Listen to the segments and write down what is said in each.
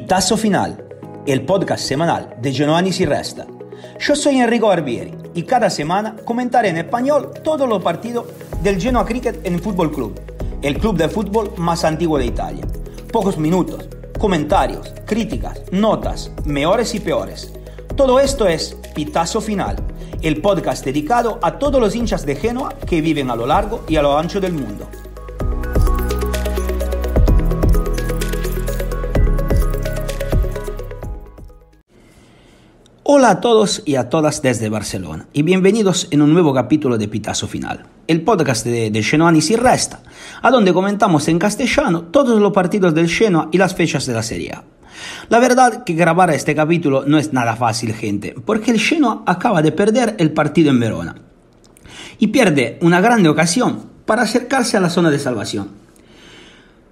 Pitazo Final, el podcast semanal de si resta. Yo soy Enrico Barbieri y cada semana comentaré en español todos los partidos del Genoa Cricket en Fútbol Club, el club de fútbol más antiguo de Italia. Pocos minutos, comentarios, críticas, notas, mejores y peores. Todo esto es Pitazo Final, el podcast dedicado a todos los hinchas de Genoa que viven a lo largo y a lo ancho del mundo. Hola a todos y a todas desde Barcelona y bienvenidos en un nuevo capítulo de Pitazo Final, el podcast de, Genoa y si resta, a donde comentamos en castellano todos los partidos del Genoa y las fechas de la Serie La verdad que grabar este capítulo no es nada fácil, gente, porque el Genoa acaba de perder el partido en Verona y pierde una grande ocasión para acercarse a la zona de salvación.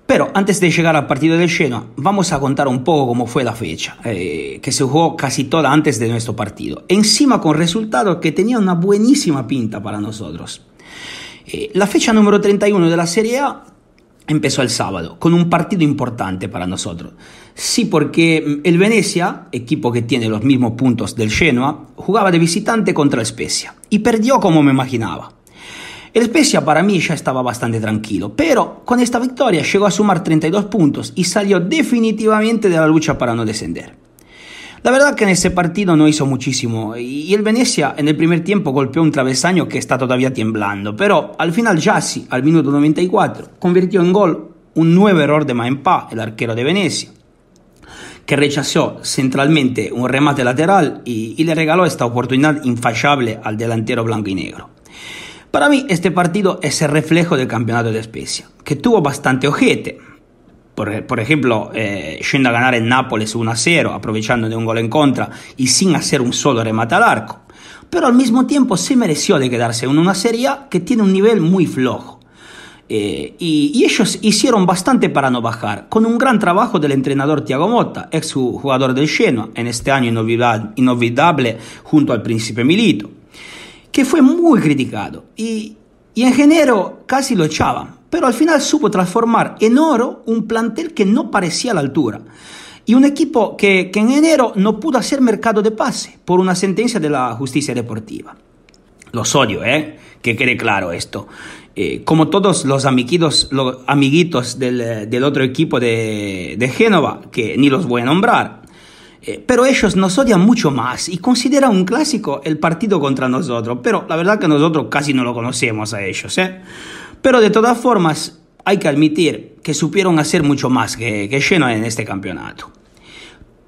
Pero antes de llegar al partido del Genoa, vamos a contar un poco cómo fue la fecha, eh, que se jugó casi toda antes de nuestro partido, encima con resultados que tenían una buenísima pinta para nosotros. Eh, la fecha número 31 de la Serie A empezó el sábado, con un partido importante para nosotros. Sí, porque mm, el Venecia, equipo que tiene los mismos puntos del Genoa, jugaba de visitante contra el Spezia y perdió como me imaginaba. El Spezia para mí ya estaba bastante tranquilo, pero con esta victoria llegó a sumar 32 puntos y salió definitivamente de la lucha para no descender. La verdad que en ese partido no hizo muchísimo y el Venecia en el primer tiempo golpeó un travesaño que está todavía tiemblando, pero al final Jassi, al minuto 94, convirtió en gol un nuevo error de Maempa, el arquero de Venecia, que rechazó centralmente un remate lateral y, y le regaló esta oportunidad infallable al delantero blanco y negro. Para mí este partido es el reflejo del campeonato de Especia, que tuvo bastante ojete. Por, ejemplo, eh, yendo a ganar en Nápoles 1-0, aprovechando de un gol en contra y sin hacer un solo remate al arco. Pero al mismo tiempo se mereció de quedarse en una serie que tiene un nivel muy flojo. Eh, y, ellos hicieron bastante para no bajar, con un gran trabajo del entrenador Tiago Motta, ex jugador del Genoa, en este año inolvidable junto al príncipe Milito que fue muy criticado y, y en enero casi lo echaban, pero al final supo transformar en oro un plantel que no parecía a la altura y un equipo que, que en enero no pudo hacer mercado de pase por una sentencia de la justicia deportiva. Los odio, ¿eh? Que quede claro esto. Eh, como todos los amiguitos, los amiguitos del, eh, del otro equipo de, de Génova, que ni los voy a nombrar, eh, pero ellos nos odian mucho más y consideran un clásico el partido contra nosotros. Pero la verdad que nosotros casi no lo conocemos a ellos. ¿eh? Pero de todas formas, hay que admitir que supieron hacer mucho más que, que Genoa en este campeonato.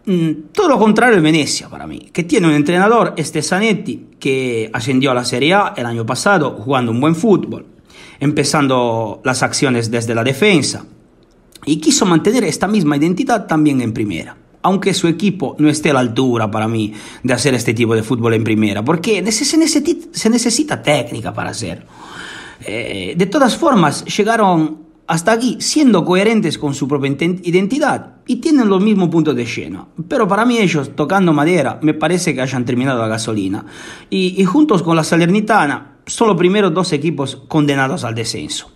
Mm, todo lo contrario es Venecia para mí, que tiene un entrenador, este que ascendió a la Serie A el año pasado jugando un buen fútbol, empezando las acciones desde la defensa, y quiso mantener esta misma identidad también en primera aunque su equipo no esté a la altura para mí de hacer este tipo de fútbol en primera, porque se necesita, técnica para hacerlo. Eh, de todas formas, llegaron hasta aquí siendo coherentes con su propia identidad y tienen los mismos puntos de lleno. Pero para mí ellos, tocando madera, me parece que hayan terminado la gasolina. Y, juntos con la Salernitana, son los primeros dos equipos condenados al descenso.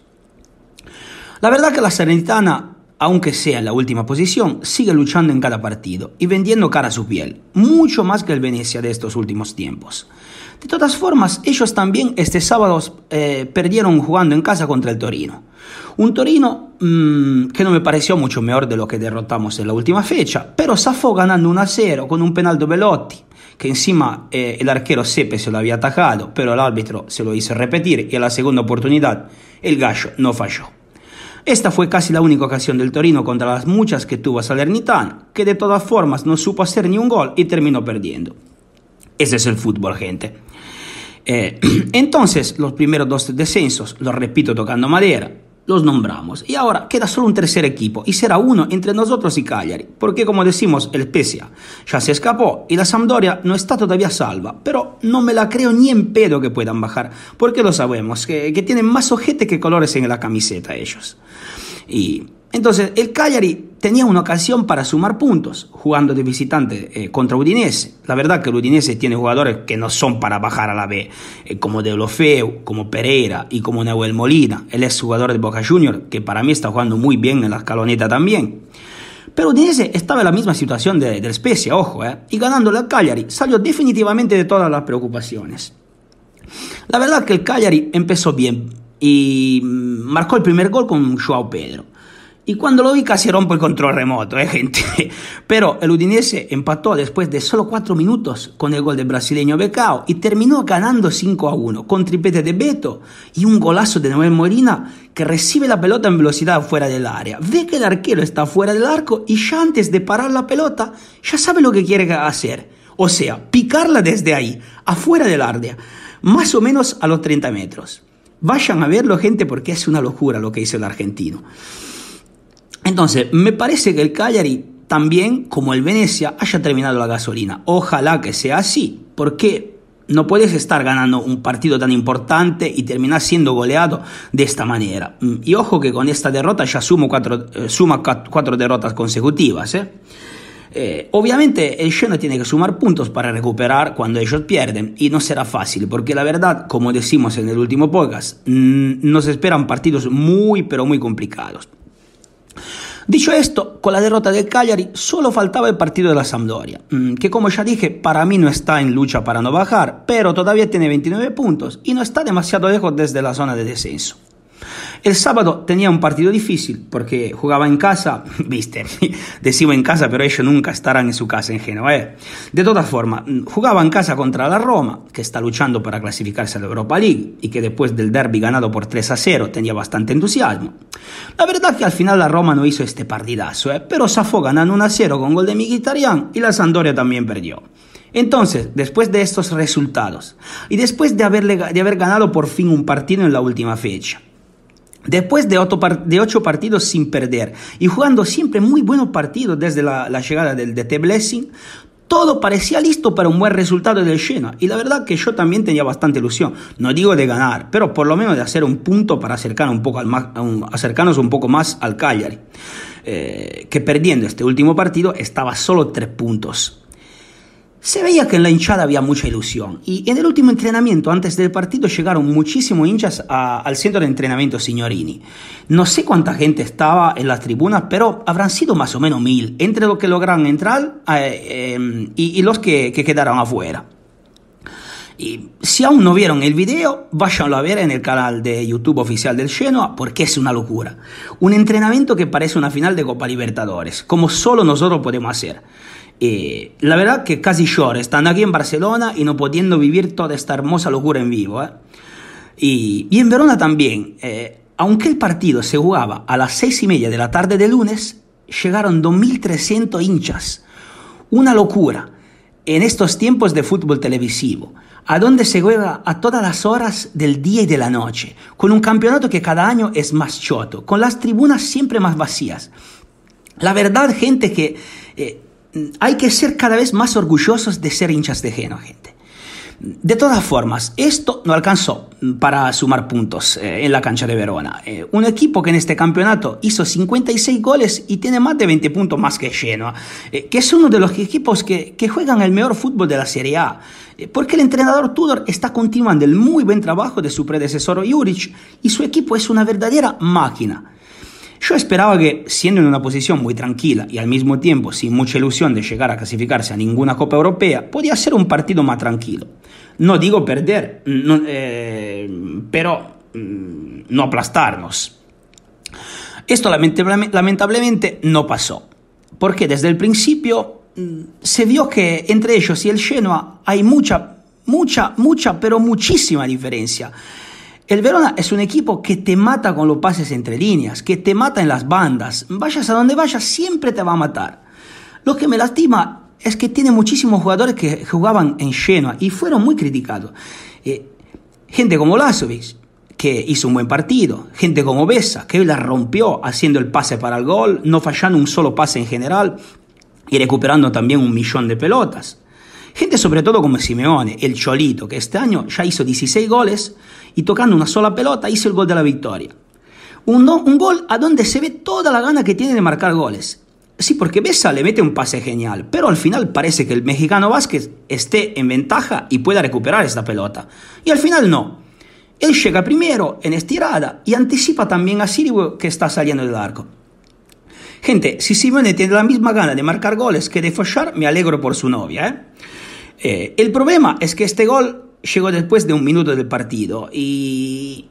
La verdad que la Salernitana aunque sea en la última posición, sigue luchando en cada partido y vendiendo cara a su piel, mucho más que el Venecia de estos últimos tiempos. De todas formas, ellos también este sábado eh, perdieron jugando en casa contra el Torino. Un Torino mm, que no me pareció mucho mejor de lo que derrotamos en la última fecha, pero zafó ganando 1-0 con un penal de Belotti, que encima eh, el arquero Sepe se lo había atacado, pero el árbitro se lo hizo repetir y a la segunda oportunidad el gallo no falló. Esta fue casi la única ocasión del Torino contra las muchas que tuvo Salernitán, que de todas formas no supo hacer ni un gol y terminó perdiendo. Ese es el fútbol, gente. Eh, entonces, los primeros dos descensos, los repito tocando madera, los nombramos. Y ahora queda solo un tercer equipo y será uno entre nosotros y Cagliari, porque como decimos, el Pesia ya se escapó y la Sampdoria no está todavía salva, pero no me la creo ni en pedo que puedan bajar, porque lo sabemos, que, tienen más ojete que colores en la camiseta ellos. Y entonces el Cagliari tenía una ocasión para sumar puntos jugando de visitante eh, contra Udinese. La verdad que el Udinese tiene jugadores que no son para bajar a la B, eh, como Lofeu, como Pereira y como Neuel Molina, él es jugador de Boca Juniors, que para mí está jugando muy bien en la escaloneta también. Pero Udinese estaba en la misma situación de, del Spezia, ojo, eh, y ganándole la Cagliari salió definitivamente de todas las preocupaciones. La verdad que el Cagliari empezó bien y mm, marcó el primer gol con Joao Pedro. Y cuando lo vi casi rompo el control remoto, ¿eh, gente? Pero el Udinese empató después de solo 4 minutos con el gol del brasileño Becao y terminó ganando 5 a 1 con tripete de Beto y un golazo de Noel Morina que recibe la pelota en velocidad fuera del área. Ve que el arquero está fuera del arco y ya antes de parar la pelota ya sabe lo que quiere hacer. O sea, picarla desde ahí, afuera del área, más o menos a los 30 metros. Vayan a verlo, gente, porque es una locura lo que hizo el argentino. Entonces, me parece que el Cagliari también, como el Venecia, haya terminado la gasolina. Ojalá que sea así, porque no puedes estar ganando un partido tan importante y terminar siendo goleado de esta manera. Mm, y ojo que con esta derrota ya sumo cuatro, eh, suma cuatro derrotas consecutivas. ¿eh? Eh, obviamente el Genoa tiene que sumar puntos para recuperar cuando ellos pierden y no será fácil porque la verdad, como decimos en el último podcast, mm, nos esperan partidos muy pero muy complicados. Dicho esto, con la derrota del Cagliari solo faltaba el partido de la Sampdoria, mm, que como ya dije, para mí no está en lucha para no bajar, pero todavía tiene 29 puntos y no está demasiado lejos desde la zona de descenso. El sábado tenía un partido difícil porque jugaba en casa, viste, decimos en casa, pero ellos nunca estarán en su casa en Génova. Eh. De todas formas, jugaba en casa contra la Roma, que está luchando para clasificarse a la Europa League y que después del derby ganado por 3 a 0 tenía bastante entusiasmo. La verdad que al final la Roma no hizo este partidazo, ¿eh? pero se ganando 1 a 0 con gol de Mkhitaryan y la Sampdoria también perdió. Entonces, después de estos resultados y después de, de haber ganado por fin un partido en la última fecha, Después de ocho, partidos sin perder y jugando siempre muy buenos partidos desde la, llegada del, DT Blessing, todo parecía listo para un buen resultado del Lleno. y la verdad que yo también tenía bastante ilusión, no digo de ganar, pero por lo menos de hacer un punto para un poco acercarnos un poco más al Cagliari, eh, que perdiendo este último partido estaba solo tres puntos se veía que en la hinchada había mucha ilusión y en el último entrenamiento antes del partido llegaron muchísimos hinchas al centro de entrenamiento Signorini. No sé cuánta gente estaba en las tribunas, pero habrán sido más o menos mil entre los que lograron entrar eh, em, y, los que, que quedaron afuera. Y si aún no vieron el video, váyanlo a ver en el canal de YouTube oficial del Genoa porque es una locura. Un entrenamiento que parece una final de Copa Libertadores, como solo nosotros podemos hacer. Eh, la verdad que casi lloro estando aquí en Barcelona y no pudiendo vivir toda esta hermosa locura en vivo. ¿eh? Y, en Verona también. Eh, aunque el partido se jugaba a las seis y media de la tarde de lunes, llegaron 2.300 hinchas. Una locura en estos tiempos de fútbol televisivo a donde se juega a todas las horas del día y de la noche, con un campeonato que cada año es más choto, con las tribunas siempre más vacías. La verdad, gente, que eh, hay que ser cada vez más orgullosos de ser hinchas de Genoa, gente. De todas formas, esto no alcanzó para sumar puntos eh, en la cancha de Verona. Eh, un equipo que en este campeonato hizo 56 goles y tiene más de 20 puntos más que Genoa, eh, que es uno de los equipos que, que, juegan el mejor fútbol de la Serie A. porque el entrenador Tudor está continuando el muy buen trabajo de su predecesor Juric y su equipo es una verdadera máquina. Yo esperaba que, siendo en una posición muy tranquila y al mismo tiempo sin mucha ilusión de llegar a clasificarse a ninguna Copa Europea, podía ser un partido más tranquilo no digo perder, eh, pero mm, no aplastarnos. Esto lamentablemente no pasó, porque desde el principio mm, se vio que entre ellos y el Genoa hay mucha, mucha, mucha, pero muchísima diferencia. El Verona es un equipo que te mata con los pases entre líneas, que te mata en las bandas. Vayas a donde vayas, siempre te va a matar. Lo que me lastima es que tiene muchísimos jugadores que jugaban en Genoa y fueron muy criticados. Eh, gente como Lazovic, que hizo un buen partido, gente como Besa, que la rompió haciendo el pase para el gol, no fallando un solo pase en general y recuperando también un millón de pelotas. Gente sobre todo como Simeone, el Cholito, que este año ya hizo 16 goles y tocando una sola pelota hizo el gol de la victoria. un gol a donde se ve toda la gana que tiene de marcar goles. Sí, porque Besa le mete un pase genial, pero al final parece que el mexicano Vázquez esté en ventaja y pueda recuperar esta pelota. Y al final no. Él llega primero en estirada y anticipa también a Silva que está saliendo del arco. Gente, si Simone tiene la misma gana de marcar goles que de fochar me alegro por su novia. ¿eh? Eh, el problema es que este gol llegó después de un minuto del partido y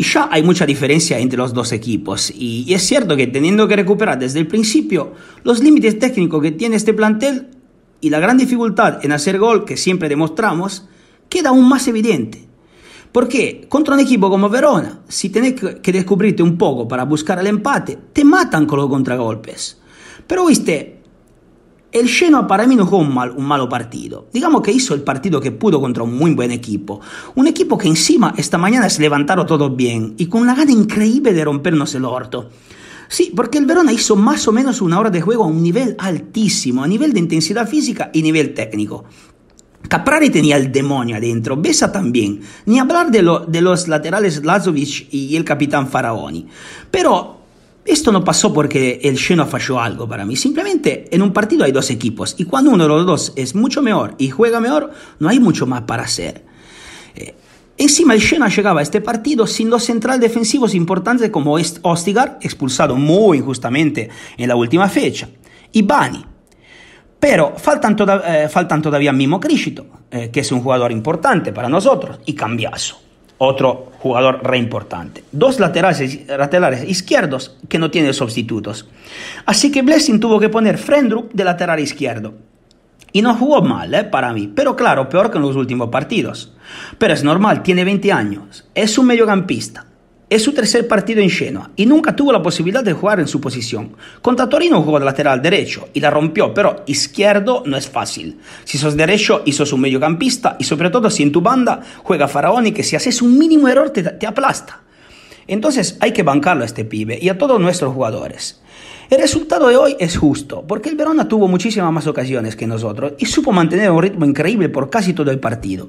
y ya hay mucha diferencia entre los dos equipos. Y, es cierto que teniendo que recuperar desde el principio los límites técnicos que tiene este plantel y la gran dificultad en hacer gol que siempre demostramos, queda aún más evidente. Porque contra un equipo como Verona, si tenés que descubrirte un poco para buscar el empate, te matan con los contragolpes. Pero viste, El Genoa para mí no jugó un, mal, un, malo partido. Digamos que hizo il partito che pudo contro un muy buen equipo. Un equipo que encima questa mañana se levantaron tutto bien e con una gana increíble di rompernos el orto. Sí, porque el Verona hizo más o menos una hora di juego a un nivel altissimo, a livello di intensità fisica e a livello técnico. Caprari tenía el demonio adentro, Besa también, ni hablar de, lo, de los laterales Lazovic y el capitán Faraoni. Pero Esto no pasó porque el Genoa falló algo para mí. Simplemente en un partido hay dos equipos y cuando uno de los dos es mucho mejor y juega mejor, no hay mucho más para hacer. Eh, encima el Genoa llegaba a este partido sin dos centrales defensivos importantes como Ostigar, expulsado muy injustamente en la última fecha, y Bani. Pero faltan, eh, todavía Mimo Crisito, eh, que es un jugador importante para nosotros, y Cambiaso otro jugador re importante. Dos laterales, laterales izquierdos que no tienen sustitutos. Así que Blessing tuvo que poner Frendrup de lateral izquierdo. Y no jugó mal, eh, para mí, pero claro, peor que en los últimos partidos. Pero es normal, tiene 20 años, es un mediocampista. Es su tercer partido en Genoa y nunca tuvo la posibilidad de jugar en su posición. Contra Torino jugó de lateral derecho y la rompió, pero izquierdo no es fácil. Si sos derecho y sos un mediocampista y sobre todo si en tu banda juega Faraón y que si haces un mínimo error te, aplasta. Entonces hay que bancarlo a este pibe y a todos nuestros jugadores. El resultado de hoy es justo, porque el Verona tuvo muchísimas más ocasiones que nosotros y supo mantener un ritmo increíble por casi todo el partido.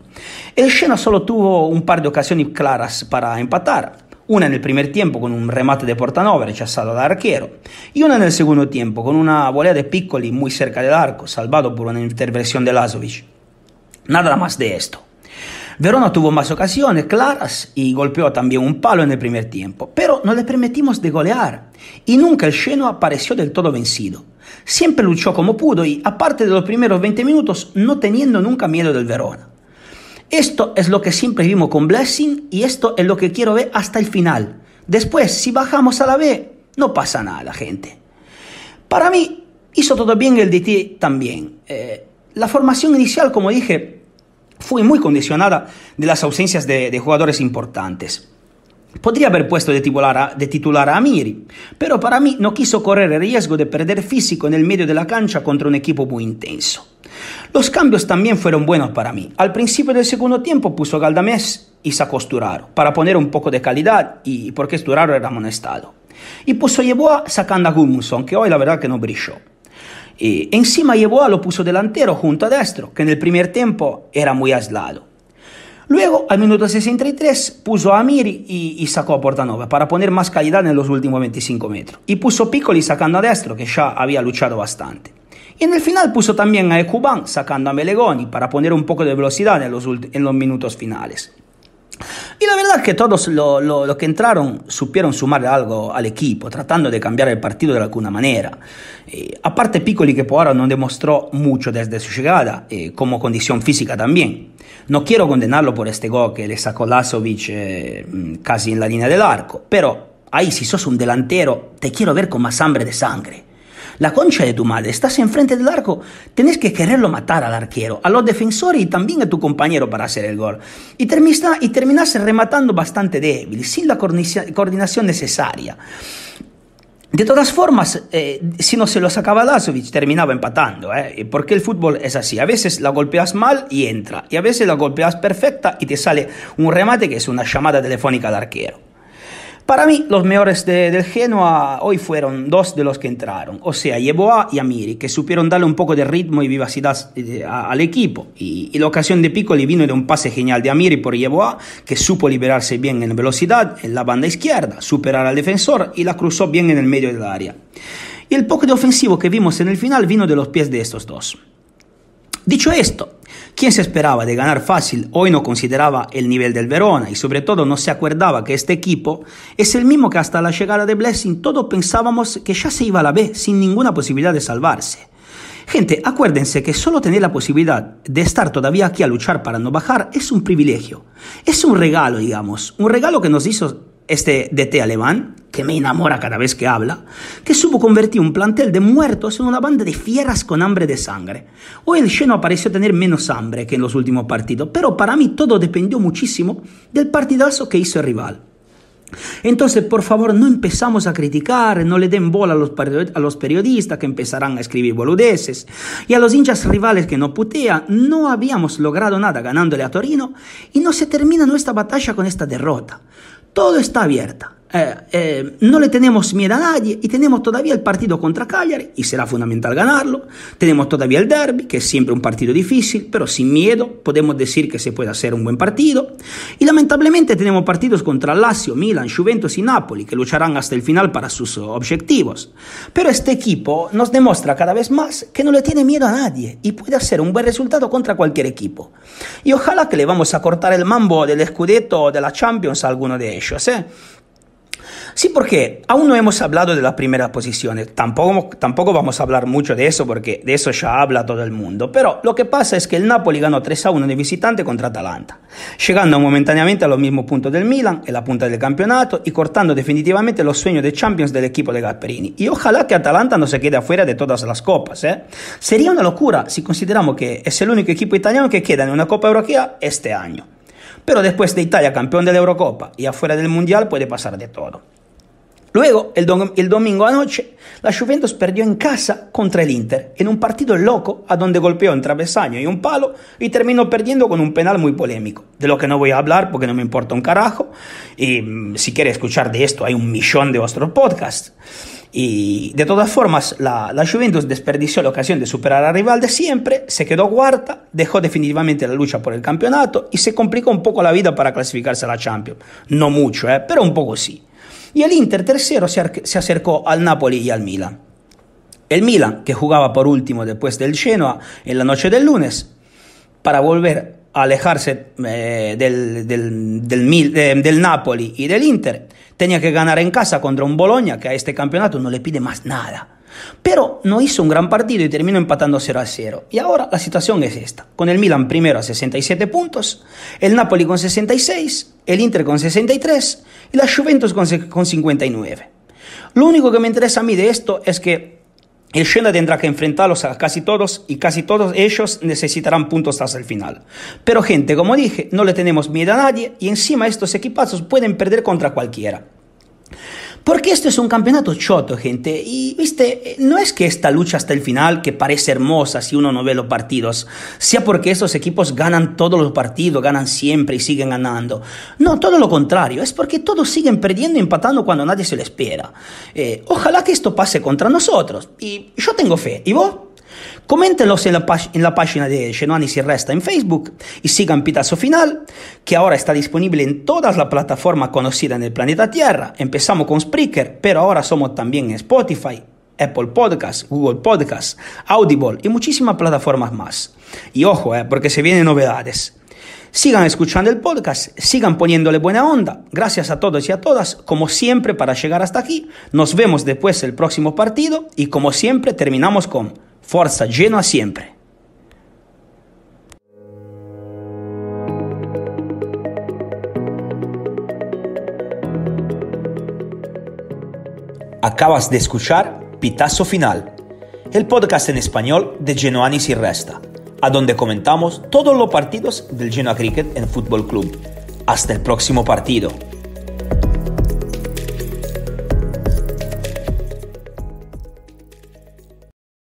El Genoa solo tuvo un par de ocasiones claras para empatar una el primer tiempo con un remate de Portanova rechazado al Arquero y una en el segundo tiempo con una volea de Piccoli muy cerca del arco, salvado por una intervención de Lasovic. Nada más de esto. Verona tuvo más ocasiones claras y golpeó también un palo en el primer tiempo, pero no le permitimos de golear y nunca el Genoa apareció del todo vencido. Siempre luchó como pudo y, aparte de los primeros 20 minutos, no teniendo nunca miedo del Verona. Esto es lo que siempre vimos con Blessing y esto es lo que quiero ver hasta el final. Después, si bajamos a la B, no pasa nada, gente. Para mí, hizo todo bien el DT también. Eh, la formación inicial, como dije, fue muy condicionada de las ausencias de jugadores importantes. Podría haber puesto de titular, a, de Amiri, pero para mí no quiso correr el riesgo de perder físico en el medio de la cancha contra un equipo muy intenso. Los cambios también fueron buenos para mí. Al principio del segundo tiempo puso Galdamés y sacó Sturaro para poner un poco de calidad y porque Sturaro era amonestado. Y puso a Yeboa sacando a Gulmusson, que hoy la verdad que no brilló. Y eh, encima Yeboa lo puso delantero junto a Destro, que en el primer tiempo era muy aislado. Luego, al minuto 63, puso a Miri y, sacó a Portanova para poner más calidad en los últimos 25 metros. Y puso Piccoli sacando a destro, que ya había luchado bastante. Y en el final puso también a Ecuban sacando a Melegoni para poner un poco de velocidad en los, en los minutos finales. Y la verdad es que todos los que entraron supieron sumar algo al equipo, tratando de cambiar el partido de alguna manera. Eh, aparte Piccoli que por ahora no demostró mucho desde su llegada, eh, como condición física también. No quiero condenarlo por este gol que le sacó Lasovic eh, casi en la línea del arco, pero ahí si sos un delantero te quiero ver con más hambre de sangre la concha de tu madre, estás enfrente del arco, tenés que quererlo matar al arquero, a los defensores y también a tu compañero para hacer el gol. Y, termina, y terminás rematando bastante débil, sin la coordinación necesaria. De todas formas, eh, si no se lo sacaba Lazovic, terminaba empatando, eh. porque el fútbol es así. A veces la golpeas mal y entra, y a veces la golpeas perfecta y te sale un remate que es una llamada telefónica al arquero. Para mí, los mejores de, del Genoa ah, hoy fueron dos de los que entraron, o sea, Yeboa y Amiri, que supieron darle un poco de ritmo y vivacidad eh, al equipo. Y, la ocasión de Piccoli vino de un pase genial de Amiri por Yeboa, que supo liberarse bien en velocidad en la banda izquierda, superar al defensor y la cruzó bien en el medio del área. Y el poco de ofensivo que vimos en el final vino de los pies de estos dos. Dicho esto, quien se esperaba de ganar fácil hoy no consideraba el nivel del Verona y sobre todo no se acordaba que este equipo es el mismo que hasta la llegada de Blessing todos pensábamos que ya se iba a la B sin ninguna posibilidad de salvarse. Gente, acuérdense que solo tener la posibilidad de estar todavía aquí a luchar para no bajar es un privilegio, es un regalo, digamos, un regalo que nos hizo este DT alemán, que me enamora cada vez que habla, que supo convertir un plantel de muertos en una banda de fieras con hambre de sangre. Hoy el Genoa pareció tener menos hambre que en los últimos partidos, pero para mí todo dependió muchísimo del partidazo que hizo el rival. Entonces, por favor, no empezamos a criticar, no le den bola a los, periodistas que empezarán a escribir boludeces y a los hinchas rivales que no putean. No habíamos logrado nada ganándole a Torino y no se termina nuestra batalla con esta derrota todo está abierta. Eh, eh, no le tenemos miedo a nadie y tenemos todavía el partido contra Cagliari y será fundamental ganarlo. Tenemos todavía el derby, que es siempre un partido difícil, pero sin miedo podemos decir que se puede hacer un buen partido. Y lamentablemente tenemos partidos contra Lazio, Milan, Juventus y Napoli, que lucharán hasta el final para sus objetivos. Pero este equipo nos demuestra cada vez más que no le tiene miedo a nadie y puede hacer un buen resultado contra cualquier equipo. Y ojalá que le vamos a cortar el mambo del Scudetto de la Champions a alguno de ellos. ¿eh? Sí, porque aún no hemos hablado de las primeras posiciones. Tampoco, vamos a hablar mucho de eso porque de eso ya habla todo el mundo. Pero lo que pasa es que el Napoli ganó 3 a 1 de visitante contra Atalanta, llegando momentáneamente a los mismos puntos del Milan en la punta del campeonato y cortando definitivamente los sueños de Champions del equipo de Gasperini. Y ojalá que Atalanta no se quede afuera de todas las copas. ¿eh? Sería una locura si consideramos que es el único equipo italiano que queda en una Copa Europea este año. Pero después de Italia, campeón de la Eurocopa y afuera del Mundial, puede pasar de todo. Luego, el, el domingo anoche, la Juventus perdió en casa contra el Inter, en un partido loco a donde golpeó un travesaño y un palo y terminó perdiendo con un penal muy polémico, de lo que no voy a hablar porque no me importa un carajo. Y mm, si quiere escuchar de esto, hay un millón de otros podcasts. Y de todas formas, la, Juventus desperdició la ocasión de superar a rival de siempre, se quedó cuarta, dejó definitivamente la lucha por el campeonato y se complicó un poco la vida para clasificarse a la Champions. No mucho, ¿eh? pero un poco sí. Y el Inter tercero se, acercó al Napoli y al Milan. El Milan, que jugaba por último después del Genoa en la noche del lunes, para volver a alejarse eh, del, del, del, eh, del Napoli y del Inter, Tenía que ganar en casa contra un Boloña, que a este campeonato no le pide más nada. Pero no hizo un gran partido y terminó empatando 0 a 0. Y ahora la situación es esta. Con el Milan primero a 67 puntos, el Napoli con 66, el Inter con 63 y la Juventus con, con 59. Lo único que me interesa a mí de esto es que el Shenda tendrá que enfrentarlos a casi todos y casi todos ellos necesitarán puntos hasta el final. Pero gente, como dije, no le tenemos miedo a nadie y encima estos equipazos pueden perder contra cualquiera. Porque esto es un campeonato choto, gente. Y, viste, no es que esta lucha hasta el final, que parece hermosa si uno no ve los partidos, sea porque esos equipos ganan todos los partidos, ganan siempre y siguen ganando. No, todo lo contrario. Es porque todos siguen perdiendo y empatando cuando nadie se lo espera. Eh, ojalá que esto pase contra nosotros. Y yo tengo fe. ¿Y vos? Coméntenos en la, página de Genoani si resta en Facebook y sigan Pitazo Final, que ahora está disponible en todas las plataformas conocidas en el planeta Tierra. Empezamos con Spreaker, pero ahora somos también en Spotify, Apple Podcast, Google Podcast, Audible y muchísimas plataformas más. Y ojo, eh, porque se vienen novedades. Sigan escuchando el podcast, sigan poniéndole buena onda. Gracias a todos y a todas, como siempre, para llegar hasta aquí. Nos vemos después el próximo partido y como siempre terminamos con... Forza, Genoa siempre. Acabas de escuchar Pitazo Final, el podcast en español de Genoani y Resta, a donde comentamos todos los partidos del Genoa Cricket en Fútbol Club. Hasta el próximo partido.